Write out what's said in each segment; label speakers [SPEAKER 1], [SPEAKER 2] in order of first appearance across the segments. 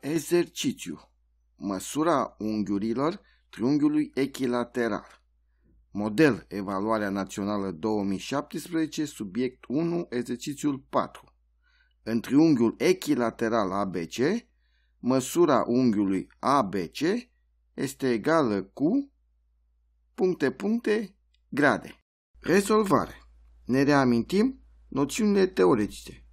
[SPEAKER 1] Exercițiu. Măsura unghiurilor triunghiului echilateral. Model Evaluarea Națională 2017, subiect 1, exercițiul 4. În triunghiul echilateral ABC, măsura unghiului ABC este egală cu puncte, puncte, grade. Rezolvare. Ne reamintim noțiunile teoretice.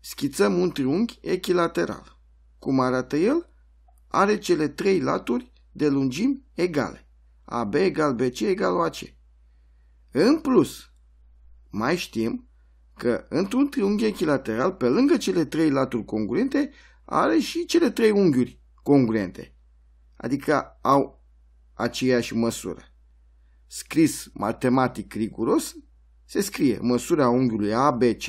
[SPEAKER 1] Schițăm un triunghi echilateral cum arată el, are cele trei laturi de lungimi egale. AB egal BC egal OAC. În plus, mai știm că într-un triunghi echilateral, pe lângă cele trei laturi congruente, are și cele trei unghiuri congruente, adică au aceeași măsură. Scris matematic riguros, se scrie măsura unghiului ABC,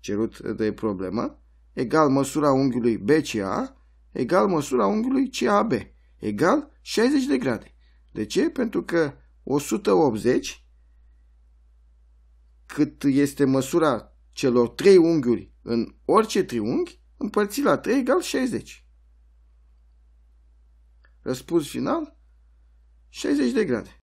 [SPEAKER 1] cerut de problemă, egal măsura unghiului BCA egal măsura unghiului CAB, egal 60 de grade. De ce? Pentru că 180, cât este măsura celor trei unghiuri în orice triunghi, împărțit la 3 egal 60. Răspuns final, 60 de grade.